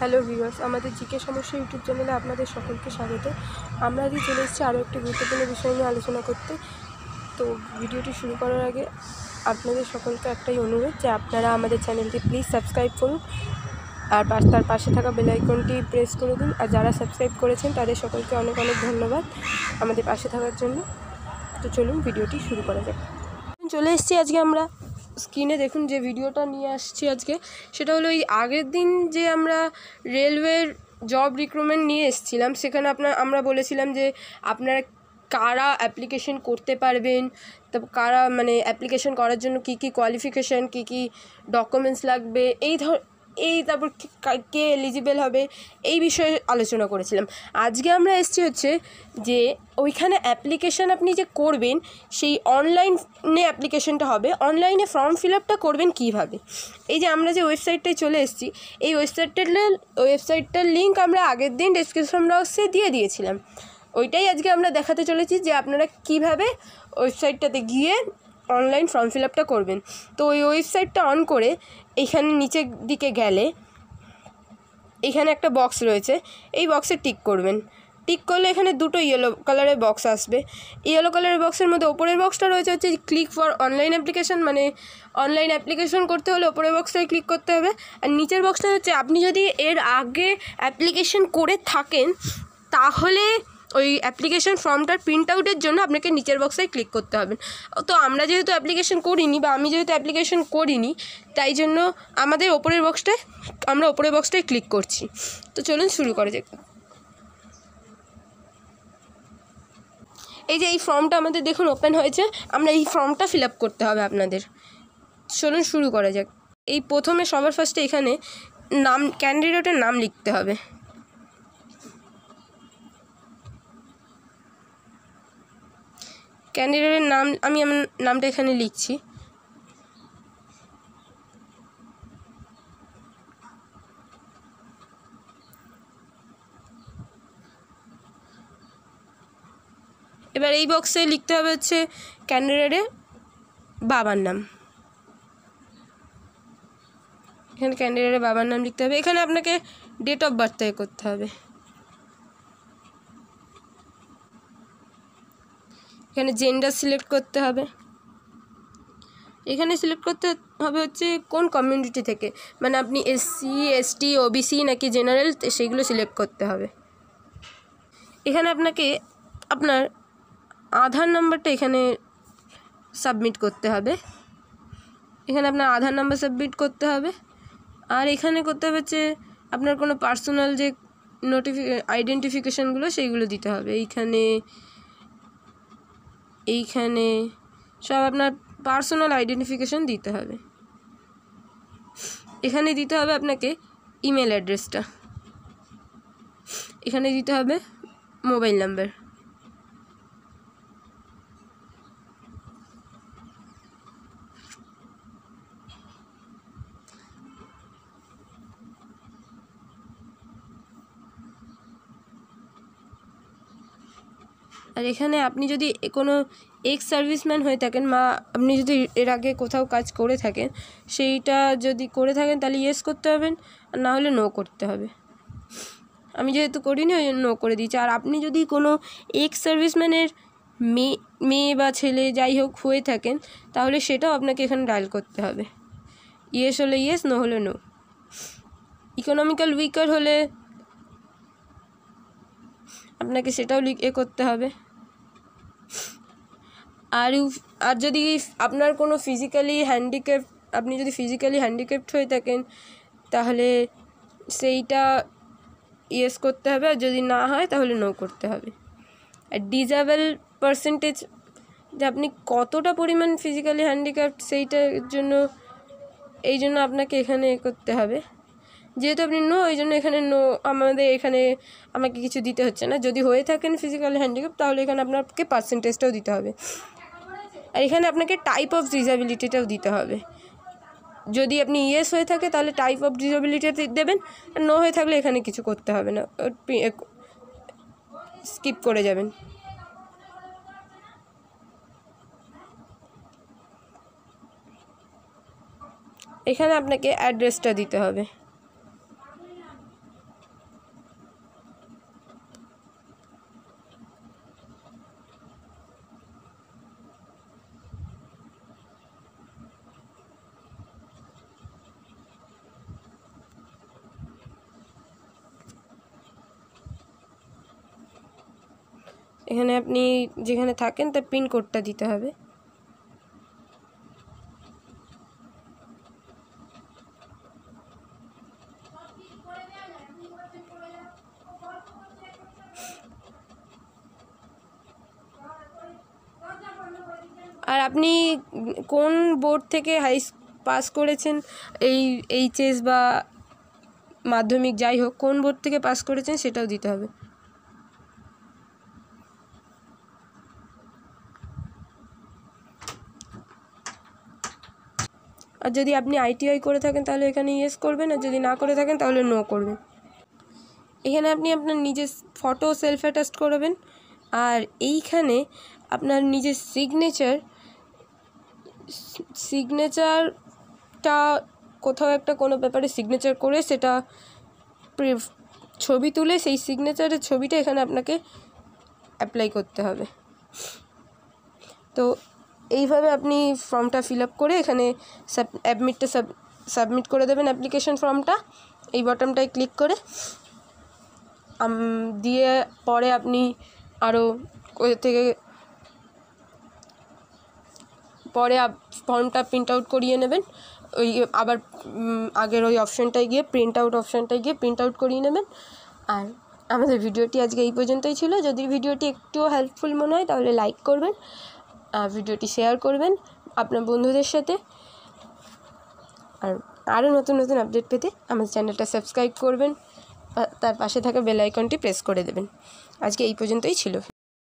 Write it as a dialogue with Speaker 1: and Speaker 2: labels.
Speaker 1: hello viewers আমাদের GK সমস্যা YouTube চ্যানেলে আপনাদের সকলকে স্বাগত আমরা আজকে চলে এসেছি আরও একটি গুরুত্বপূর্ণ বিষয় নিয়ে আলোচনা করতে তো ভিডিওটি শুরু করার আগে আপনাদের সকলকে একটাই অনুরোধ যে আপনারা আমাদের চ্যানেলটি প্লিজ সাবস্ক্রাইব করুন আর পাশ তার পাশে থাকা বেলাইকনটি প্রেস করে দিন আর যারা সাবস্ক্রাইব করেছেন তাদের সকলকে অনেক অনেক ধন্যবাদ আমাদের পাশে থাকার জন্য তো চলুন ভিডিওটি শুরু করা যাক চলে এসেছি আজকে আমরা স্ক্রিনে দেখুন যে ভিডিওটা নিয়ে আসছি আজকে সেটা হলো এই আগের দিন যে আমরা রেলওয়ের জব রিক্রুটমেন্ট নিয়ে এসেছিলাম সেখানে আপনার আমরা বলেছিলাম যে আপনারা কারা অ্যাপ্লিকেশন করতে পারবেন তো কারা মানে অ্যাপ্লিকেশন করার জন্য কি কি কোয়ালিফিকেশান কি কি ডকুমেন্টস লাগবে এই ধর এই তারপর কে এলিজিবেল হবে এই বিষয়ে আলোচনা করেছিলাম আজকে আমরা এসছি হচ্ছে যে ওইখানে অ্যাপ্লিকেশান আপনি যে করবেন সেই অনলাইনে অ্যাপ্লিকেশানটা হবে অনলাইনে ফর্ম ফিল আপটা করবেন কীভাবে এই যে আমরা যে ওয়েবসাইটটায় চলে এসেছি এই ওয়েবসাইটটার ওয়েবসাইটটার লিঙ্ক আমরা আগের দিন ডিসক্রিপশন বক্সে দিয়ে দিয়েছিলাম ওইটাই আজকে আমরা দেখাতে চলেছি যে আপনারা কিভাবে ওয়েবসাইটটাতে গিয়ে অনলাইন ফর্ম ফিল আপটা করবেন তো ওই ওয়েবসাইটটা অন করে এখানে নিচের দিকে গেলে এখানে একটা বক্স রয়েছে এই বক্সে টিক করবেন টিক করলে এখানে দুটো ইয়েলো কালারের বক্স আসবে ইয়েলো কালারের বক্সের মধ্যে ওপরের বক্সটা রয়েছে হচ্ছে ক্লিক ফর অনলাইন অ্যাপ্লিকেশান মানে অনলাইন অ্যাপ্লিকেশন করতে হলে ওপরের বক্সটাই ক্লিক করতে হবে আর নিচের বক্সটা হচ্ছে আপনি যদি এর আগে অ্যাপ্লিকেশন করে থাকেন তাহলে ওই অ্যাপ্লিকেশন ফর্মটার প্রিন্ট আউটের জন্য আপনাকে নিচের বক্সে ক্লিক করতে হবে তো আমরা যেহেতু অ্যাপ্লিকেশন করিনি বা আমি যেহেতু অ্যাপ্লিকেশন করিনি তাই জন্য আমাদের ওপরের বক্সটায় আমরা ওপরের বক্সটায় ক্লিক করছি তো চলুন শুরু করা যাক এই যে এই ফর্মটা আমাদের দেখুন ওপেন হয়েছে আমরা এই ফর্মটা ফিল করতে হবে আপনাদের চলুন শুরু করা যাক এই প্রথমে সবার ফার্স্টে এখানে নাম ক্যান্ডিডেটের নাম লিখতে হবে ক্যান্ডিডেটের নাম আমি আমার নামটা এখানে লিখছি এবার এই বক্সে লিখতে হবে হচ্ছে ক্যান্ডিডেটের বাবার নাম এখানে ক্যান্ডিডেটের বাবার নাম লিখতে হবে এখানে আপনাকে ডেট অফ বার্থ করতে হবে এখানে জেন্ডার সিলেক্ট করতে হবে এখানে সিলেক্ট করতে হবে হচ্ছে কোন কমিউনিটি থেকে মানে আপনি এসসি এসটি ওবিসি নাকি জেনারেল সেগুলো সিলেক্ট করতে হবে এখানে আপনাকে আপনার আধার নাম্বারটা এখানে সাবমিট করতে হবে এখানে আপনার আধার নাম্বার সাবমিট করতে হবে আর এখানে করতে হবে হচ্ছে আপনার কোনো পার্সোনাল যে নোটিফি আইডেন্টিফিকেশানগুলো সেইগুলো দিতে হবে এইখানে এইখানে সব আপনার পার্সোনাল আইডেন্টিফিকেশন দিতে হবে এখানে দিতে হবে আপনাকে ইমেল অ্যাড্রেসটা এখানে দিতে হবে মোবাইল নাম্বার আর এখানে আপনি যদি কোনো এক্স সার্ভিসম্যান হয়ে থাকেন বা আপনি যদি এর আগে কোথাও কাজ করে থাকেন সেইটা যদি করে থাকেন তাহলে ইয়েস করতে হবেন আর না হলে নো করতে হবে আমি যেহেতু করিনি ওই জন্য নো করে দিয়েছি আর আপনি যদি কোনো এক্স সার্ভিসম্যানের মেয়ে মেয়ে বা ছেলে যাই হোক হয়ে থাকেন তাহলে সেটাও আপনাকে এখানে ডায়াল করতে হবে ইয়েস হলে ইয়েস নো হলে নো ইকোনমিক্যাল উইকার হলে আপনাকে সেটাও এ করতে হবে আর আর যদি আপনার কোনো ফিজিক্যালি হ্যান্ডিক্যাপ আপনি যদি ফিজিক্যালি হ্যান্ডিক্যাপ্ট হয়ে থাকেন তাহলে সেইটা ইয়েস করতে হবে আর যদি না হয় তাহলে নো করতে হবে আর ডিজাবেল পার্সেন্টেজ যে আপনি কতটা পরিমাণ ফিজিক্যালি হ্যান্ডিক্যাপ্ট সেইটার জন্য এই জন্য আপনাকে এখানে করতে হবে যেহেতু আপনি নো ওই জন্য এখানে নো আমাদের এখানে আমাকে কিছু দিতে হচ্ছে না যদি হয়ে থাকেন ফিজিক্যাল হ্যান্ডিক্যাপ তাহলে এখানে আপনাকে পার্সেন্টেজটাও দিতে হবে আর এখানে আপনাকে টাইপ অফ ডিজাবিলিটিটাও দিতে হবে যদি আপনি ইয়েস হয়ে থাকে তাহলে টাইপ অফ ডিজাবিলিটি দেবেন আর নো হয়ে থাকলে এখানে কিছু করতে হবে না স্কিপ করে যাবেন এখানে আপনাকে অ্যাড্রেসটা দিতে হবে এখানে আপনি যেখানে থাকেন তার পিনকোডটা দিতে হবে আর আপনি কোন বোর্ড থেকে হাই পাস করেছেন এই এইচএস বা মাধ্যমিক যাই হোক কোন বোর্ড থেকে পাস করেছেন সেটাও দিতে হবে আর যদি আপনি আইটিআই করে থাকেন তাহলে এখানে ইয়েস করবেন আর যদি না করে থাকেন তাহলে নো করবেন এখানে আপনি আপনার নিজের ফটো সেলফ অ্যাটাস্ট করবেন আর এইখানে আপনার নিজের সিগনেচার সিগনেচারটা কোথাও একটা কোনো ব্যাপারে সিগনেচার করে সেটা ছবি তুলে সেই সিগনেচারের ছবিটা এখানে আপনাকে অ্যাপ্লাই করতে হবে তো এইভাবে আপনি ফর্মটা ফিল আপ করে এখানে অ্যাডমিটটা সাবমিট করে দেবেন অ্যাপ্লিকেশন ফর্মটা এই বটমটায় ক্লিক করে দিয়ে পরে আপনি আরও থেকে পরে ফর্মটা প্রিন্ট আউট করিয়ে নেবেন ওই আবার আগের ওই অপশানটায় গিয়ে প্রিন্ট আউট অপশানটায় গিয়ে প্রিন্ট আউট করিয়ে নেবেন আর আমাদের ভিডিওটি আজকে এই পর্যন্তই ছিল যদি ভিডিওটি একটুও হেল্পফুল মনে হয় তাহলে লাইক করবেন ভিডিওটি শেয়ার করবেন আপনার বন্ধুদের সাথে আর আরও নতুন নতুন আপডেট পেতে আমার চ্যানেলটা সাবস্ক্রাইব করবেন তার পাশে থাকা বেল আইকনটি প্রেস করে দেবেন আজকে এই পর্যন্তই ছিল